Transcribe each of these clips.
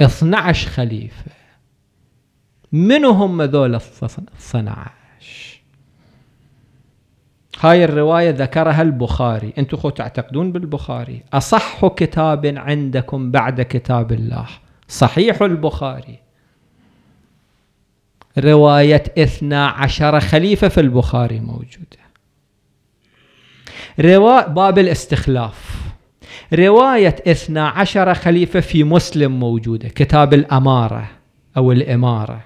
12 خليفة من هم ذول 12؟ هاي الرواية ذكرها البخاري انتم تعتقدون بالبخاري أصح كتاب عندكم بعد كتاب الله صحيح البخاري رواية اثنا عشر خليفة في البخاري موجودة رواية باب الاستخلاف رواية 12 خليفة في مسلم موجودة كتاب الأمارة أو الإمارة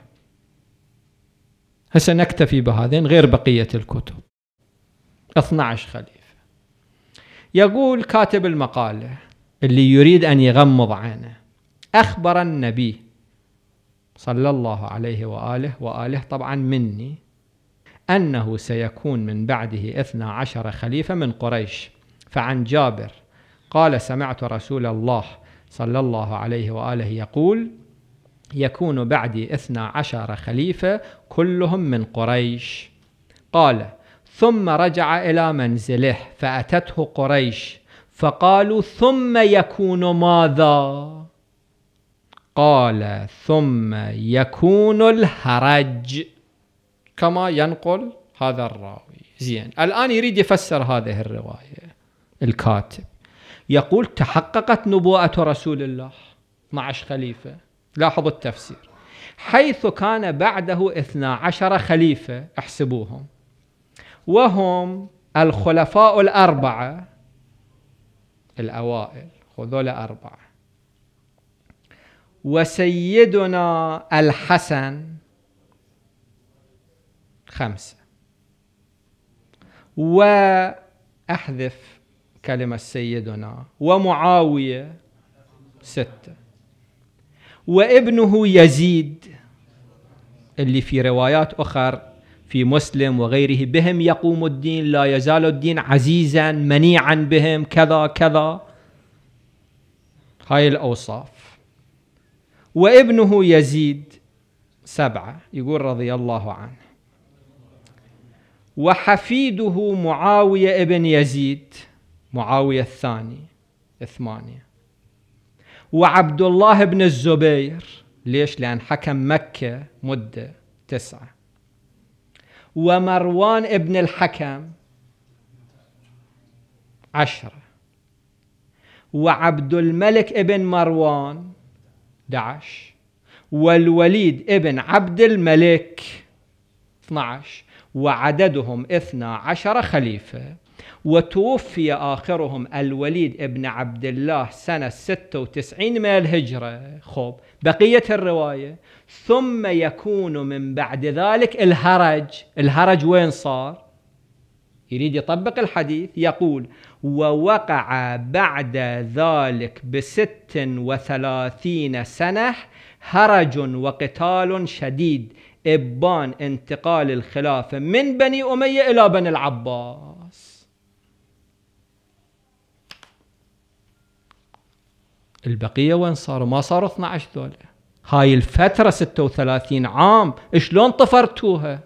هسه نكتفي بهذين غير بقية الكتب 12 خليفة يقول كاتب المقالة اللي يريد أن يغمض عينه أخبر النبي صلى الله عليه وآله وآله طبعا مني أنه سيكون من بعده 12 خليفة من قريش فعن جابر قال سمعت رسول الله صلى الله عليه وآله يقول يكون بعدي اثنا عشر خليفة كلهم من قريش قال ثم رجع إلى منزله فأتته قريش فقالوا ثم يكون ماذا قال ثم يكون الهرج كما ينقل هذا الراوي زين الآن يريد يفسر هذه الرواية الكاتب يقول تحققت نبوءة رسول الله 12 خليفة لاحظوا التفسير حيث كان بعده 12 خليفة احسبوهم وهم الخلفاء الأربعة الأوائل خذوا أربعة وسيدنا الحسن خمسة وأحذف كلمة سيدنا ومعاوية ستة وابنه يزيد اللي في روايات أخر في مسلم وغيره بهم يقوم الدين لا يزال الدين عزيزا منيعا بهم كذا كذا هاي الأوصاف وابنه يزيد سبعة يقول رضي الله عنه وحفيده معاوية ابن يزيد معاوية الثاني ثمانية وعبد الله بن الزبير ليش لأن حكم مكة مدة تسعة ومروان ابن الحكم عشرة وعبد الملك ابن مروان دعش والوليد ابن عبد الملك 12 وعددهم 12 خليفة وتوفي آخرهم الوليد بن عبد الله سنة 96 من الهجرة خوب بقية الرواية ثم يكون من بعد ذلك الهرج الهرج وين صار يريد يطبق الحديث يقول ووقع بعد ذلك بست وثلاثين سنة هرج وقتال شديد إبان انتقال الخلافة من بني أمية إلى بني العباس البقيه وين صاروا؟ ما صاروا 12 ذول هاي الفتره 36 عام شلون طفرتوها؟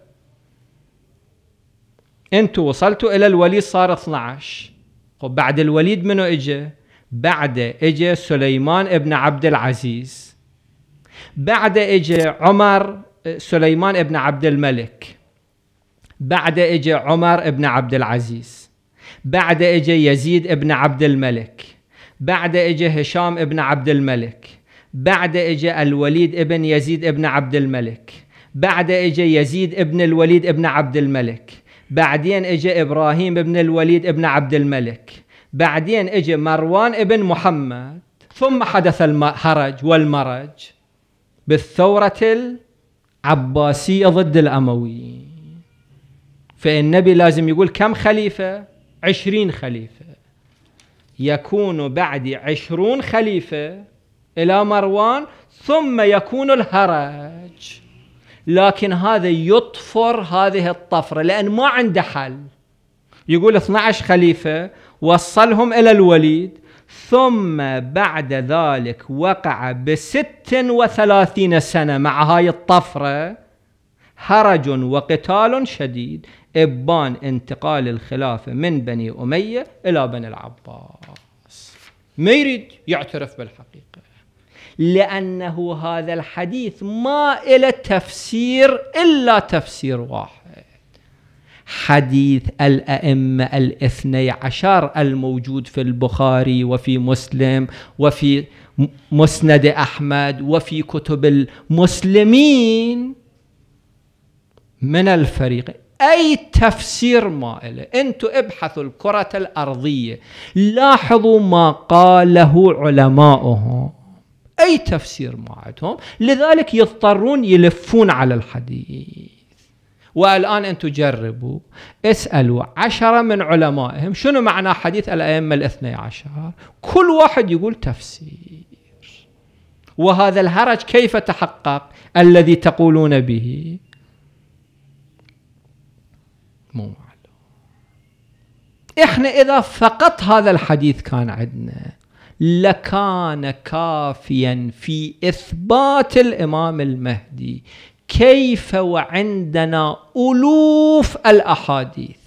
انتو وصلتوا الى الوليد صار 12 وبعد الوليد منو اجى؟ بعده اجى سليمان ابن عبد العزيز بعده اجى عمر آه، سليمان ابن عبد الملك بعده اجى عمر ابن عبد العزيز بعده اجى يزيد ابن عبد الملك بعد اجى هشام ابن عبد الملك بعد اجى الوليد ابن يزيد ابن عبد الملك بعد اجى يزيد ابن الوليد ابن عبد الملك بعدين اجى ابراهيم ابن الوليد ابن عبد الملك بعدين اجى مروان ابن محمد ثم حدث الهرج والمرج بالثورة العباسية ضد الأمويين فالنبي لازم يقول كم خليفة عشرين خليفة يكون بعد عشرون خليفة إلى مروان ثم يكون الهرج لكن هذا يطفر هذه الطفرة لأن ما عنده حل يقول 12 خليفة وصلهم إلى الوليد ثم بعد ذلك وقع بست وثلاثين سنة مع هاي الطفرة هرج وقتال شديد ابان انتقال الخلافه من بني اميه الى بني العباس ما يريد يعترف بالحقيقه لانه هذا الحديث ما إلى تفسير الا تفسير واحد حديث الأئمة الاثني عشر الموجود في البخاري وفي مسلم وفي مسند أحمد وفي كتب المسلمين من الفريق أي تفسير ما له أنتم ابحثوا الكرة الأرضية لاحظوا ما قاله علماؤهم أي تفسير ما عندهم لذلك يضطرون يلفون على الحديث والآن أنتم جربوا اسألوا عشرة من علمائهم شنو معنى حديث الأئمة الاثني عشر كل واحد يقول تفسير وهذا الهرج كيف تحقق الذي تقولون به مو معلوم احنا اذا فقط هذا الحديث كان عندنا لكان كافيا في اثبات الامام المهدي كيف وعندنا الوف الاحاديث